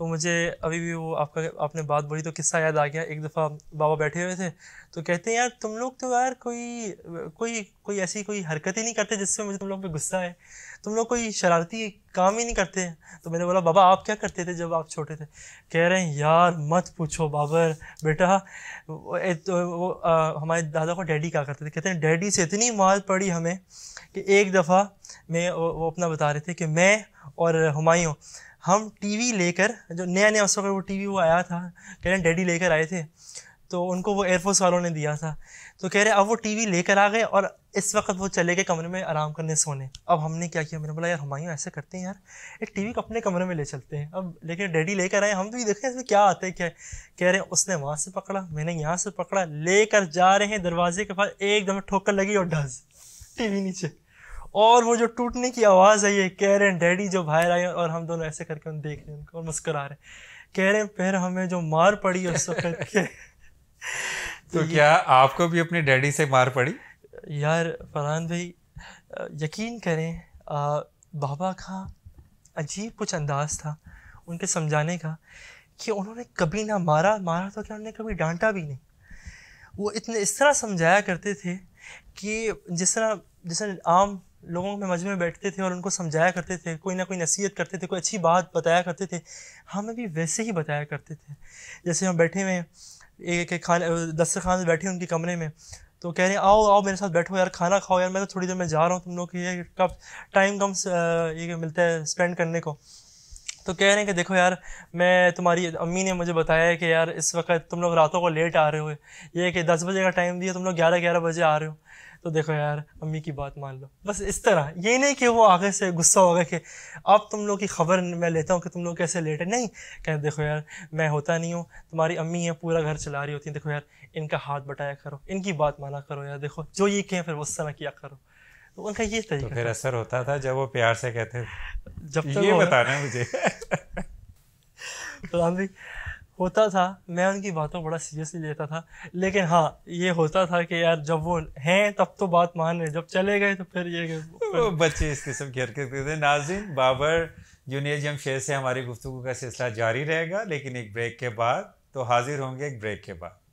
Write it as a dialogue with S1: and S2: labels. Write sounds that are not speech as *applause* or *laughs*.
S1: तो मुझे अभी भी वो आपका आपने बात बोली तो किस्सा याद आ गया एक दफ़ा बाबा बैठे हुए थे तो कहते हैं यार तुम लोग तो यार कोई कोई कोई ऐसी कोई हरकत ही नहीं करते जिससे मुझे तुम लोग पे गुस्सा है तुम लोग कोई शरारती काम ही नहीं करते तो मैंने बोला बाबा आप क्या करते थे जब आप छोटे थे कह रहे हैं यार मत पूछो बाबर बेटा तो वो आ, हमारे दादा को डैडी क्या करते थे कहते हैं डैडी से इतनी मार पड़ी हमें कि एक दफ़ा मैं वो, अपना बता रहे थे कि मैं और हमायूँ हम टीवी लेकर जो नया नया उस वक्त वो टीवी वो आया था कह रहे डैडी लेकर आए थे तो उनको वो एयरफोर्स वालों ने दिया था तो कह रहे अब वो टीवी लेकर आ गए और इस वक्त वो चले गए कमरे में आराम करने सोने अब हमने क्या किया मैंने बोला यार हमायूँ ऐसे करते हैं यार एक टीवी को अपने कमरे में ले चलते हैं अब लेकिन डैडी लेकर आए हम तो भी देखें इसमें क्या आता है क्या है कह रहे हैं उसने वहाँ से पकड़ा मैंने यहाँ से पकड़ा लेकर जा रहे हैं दरवाजे के पास एकदम ठोकर लगी और डस टी नीचे और वो जो टूटने की आवाज़ है ये कह रहे हैं डैडी जो बाहर आए और हम दोनों ऐसे करके उन देख रहे हैं उनको और मुस्करा रहे हैं कह रहे हैं फिर हमें जो मार पड़ी उस वक्त *laughs* के तो क्या
S2: आपको भी अपने डैडी से मार पड़ी
S1: यार फरहान भाई यकीन करें आ, बाबा का अजीब कुछ अंदाज था उनके समझाने का कि उन्होंने कभी ना मारा मारा तो क्या उन्होंने कभी डांटा भी नहीं वो इतने इस तरह समझाया करते थे कि जिस तरह तरह आम लोगों के मजमे में बैठते थे और उनको समझाया करते थे कोई ना कोई नसीहत करते थे कोई अच्छी बात बताया करते थे हमें भी वैसे ही बताया करते थे जैसे हम बैठे हुए एक एक खाने दस्तर खान में बैठे उनके कमरे में तो कह रहे हैं आओ आओ मेरे साथ बैठो यार खाना खाओ यार मैं तो थोड़ी देर में जा रहा हूँ तुम लोग ये कब टाइम कम ये मिलता है स्पेंड करने को तो कह रहे हैं कि देखो यार मैं तुम्हारी अम्मी ने मुझे बताया है कि यार इस वक्त तुम लोग रातों को लेट आ रहे हो ये कि दस बजे का टाइम दिया तुम लोग ग्यारह ग्यारह बजे आ रहे हो तो देखो यार अम्मी की बात मान लो बस इस तरह ये नहीं कि वो आगे से गुस्सा होगा कि अब तुम लोग की खबर मैं लेता हूँ कि तुम लोग कैसे लेटे नहीं कह देखो यार मैं होता नहीं हूँ तुम्हारी अम्मी है पूरा घर चला रही होती है देखो यार इनका हाथ बटाया करो इनकी बात माना करो यार देखो जो ये कहें फिर गुस्सा ना किया करो तो उनका ये तो तरीका तो फिर
S2: असर होता था जब वो प्यार से कहते जब तक ये बताना मुझे
S1: *laughs* तो होता था मैं उनकी बातों बड़ा सीरियसली लेता था लेकिन हाँ ये होता था कि यार जब वो हैं तब तो बात मान रहे जब चले गए तो फिर ये फिर...
S2: *laughs* बच्चे इस किस्म की हरकत करते नाजिन बाबर जूनियर शेर से हमारी गुफ्तु का सिलसिला जारी रहेगा लेकिन एक ब्रेक के बाद तो हाजिर होंगे एक ब्रेक के बाद